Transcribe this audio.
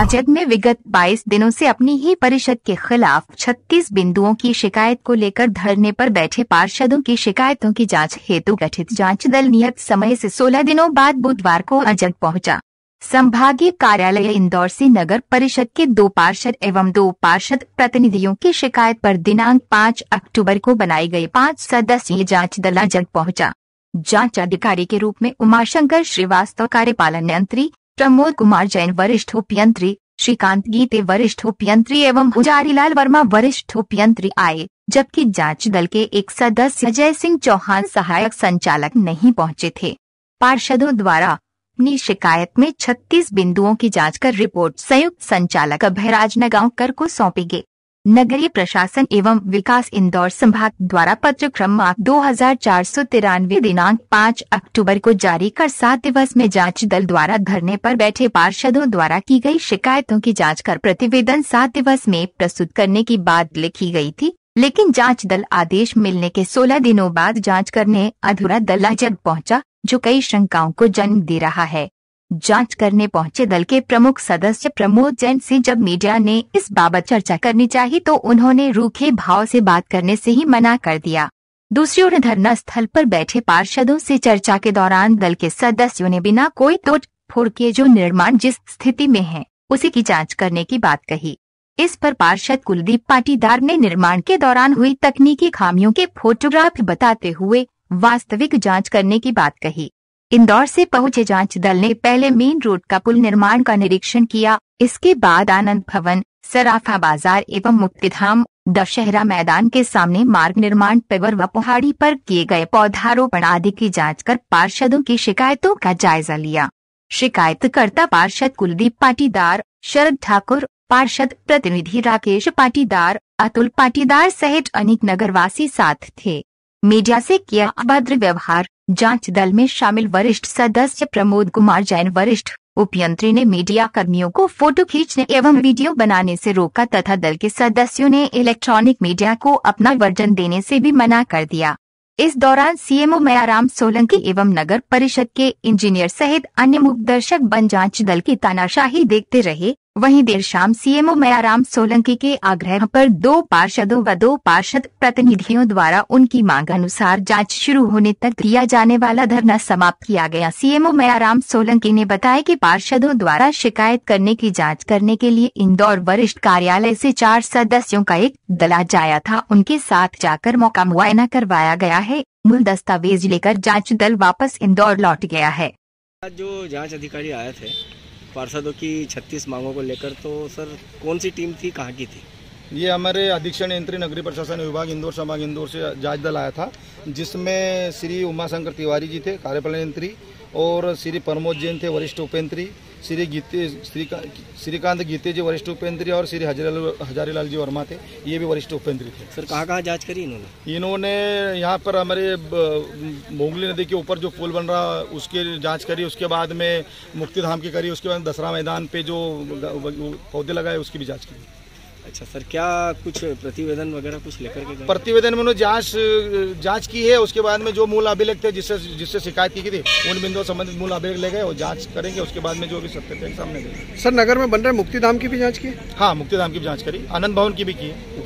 अजद में विगत 22 दिनों से अपनी ही परिषद के खिलाफ 36 बिंदुओं की शिकायत को लेकर धरने पर बैठे पार्षदों की शिकायतों की जांच हेतु गठित जांच दल नियत समय से 16 दिनों बाद बुधवार को अजद पहुंचा। संभागीय कार्यालय इंदौर से नगर परिषद के दो पार्षद एवं दो पार्षद प्रतिनिधियों की शिकायत पर दिनांक 5 अक्टूबर को बनाई गयी पाँच सदस्यीय जाँच दल अजद पहुँचा जाँच अधिकारी के रूप में उमाशंकर श्रीवास्तव कार्यपालन यंत्री प्रमोद कुमार जैन वरिष्ठ उपयंत्री श्रीकांत गीते वरिष्ठ उपयंत्री एवं लाल वर्मा वरिष्ठ उपयंत्री आए जबकि जांच दल के एक सदस्य अजय सिंह चौहान सहायक संचालक नहीं पहुंचे थे पार्षदों द्वारा अपनी शिकायत में 36 बिंदुओं की जांच कर रिपोर्ट संयुक्त संचालक अभयराज नगांवकर को सौंपी गई नगरीय प्रशासन एवं विकास इंदौर संभाग द्वारा पत्र क्रमांक दो हजार चार सौ तिरानवे दिनांक पाँच अक्टूबर को जारी कर सात दिवस में जांच दल द्वारा धरने पर बैठे पार्षदों द्वारा की गई शिकायतों की जांच कर प्रतिवेदन सात दिवस में प्रस्तुत करने की बात लिखी गई थी लेकिन जांच दल आदेश मिलने के सोलह दिनों बाद जाँच करने अधूरा दल जब पहुँचा जो कई शंकाओं को जन्म दे रहा है जांच करने पहुंचे दल के प्रमुख सदस्य प्रमोद जैन से जब मीडिया ने इस बाबत चर्चा करनी चाहिए तो उन्होंने रूखे भाव से बात करने से ही मना कर दिया दूसरी ओर धरना स्थल पर बैठे पार्षदों से चर्चा के दौरान दल के सदस्यों ने बिना कोई तोड़ फोड़ के जो निर्माण जिस स्थिति में है उसी की जाँच करने की बात कही इस पर पार्षद कुलदीप पाटीदार ने निर्माण के दौरान हुई तकनीकी खामियों के फोटोग्राफ बताते हुए वास्तविक जांच करने की बात कही इंदौर से पहुंचे जांच दल ने पहले मेन रोड का पुल निर्माण का निरीक्षण किया इसके बाद आनंद भवन सराफा बाजार एवं मुक्तिधाम दशहरा मैदान के सामने मार्ग निर्माण पेवर व पहाड़ी पर किए गए पौधारोपण आदि की जांच कर पार्षदों की शिकायतों का जायजा लिया शिकायतकर्ता पार्षद कुलदीप पाटीदार शरद ठाकुर पार्षद प्रतिनिधि राकेश पाटीदार अतुल पाटीदार सहित अनेक नगरवासी साथ थे मीडिया से किया अभद्र व्यवहार जांच दल में शामिल वरिष्ठ सदस्य प्रमोद कुमार जैन वरिष्ठ उपयंत्री ने मीडिया कर्मियों को फोटो खींचने एवं वीडियो बनाने से रोका तथा दल के सदस्यों ने इलेक्ट्रॉनिक मीडिया को अपना वर्जन देने से भी मना कर दिया इस दौरान सीएमओ मयाराम सोलंकी एवं नगर परिषद के इंजीनियर सहित अन्य मुख्य दर्शक बन जांच दल की तानाशाही देखते रहे वहीं देर शाम सीएमओ मयाराम सोलंकी के आग्रह पर दो पार्षदों व दो पार्षद प्रतिनिधियों द्वारा उनकी मांग अनुसार जांच शुरू होने तक दिया जाने वाला धरना समाप्त किया गया सीएमओ मयाराम सोलंकी ने बताया कि पार्षदों द्वारा शिकायत करने की जांच करने के लिए इंदौर वरिष्ठ कार्यालय से चार सदस्यों का एक दला जाया था उनके साथ जाकर मौका मुआयना करवाया गया है मूल दस्तावेज लेकर जाँच दल वापस इंदौर लौट गया है जो जाँच अधिकारी आए थे पार्षदों की छत्तीस मांगों को लेकर तो सर कौन सी टीम थी कहाँ की थी ये हमारे अधीक्षण यंत्री नगरीय प्रशासन विभाग इंदौर संभाग इंदौर से जांच दल आया था जिसमें श्री उमाशंकर तिवारी जी थे कार्यपालन यंत्री और श्री प्रमोद जैन थे वरिष्ठ उपयंत्री श्री गीते श्रीकांत श्रीकांत गीते जी वरिष्ठ उपेंद्री और श्री हजारीलाल हजारीलाल जी वर्मा थे ये भी वरिष्ठ उपेंद्री थे सर कहाँ कहाँ जांच करी इन्होंने इन्होंने यहाँ पर हमारे मोगली नदी के ऊपर जो पुल बन रहा उसके जांच करी उसके बाद में मुक्ति धाम की करी उसके बाद दसरा मैदान पे जो पौधे लगाए उसकी भी जाँच करी अच्छा सर क्या कुछ प्रतिवेदन वगैरह कुछ लेकर के प्रतिवेदन में उन्होंने जांच जांच की है उसके बाद में जो मूल अभिलेख थे जिससे जिससे शिकायत की थी उन बिंदुओं संबंधित मूल अभिलेख ले गए और जांच करेंगे उसके बाद में जो भी सत्य थे सामने सर नगर में बन रहे मुक्तिधाम की भी जाँच की हाँ मुक्ति धाम की भी जाँच करी आनंद भवन की भी की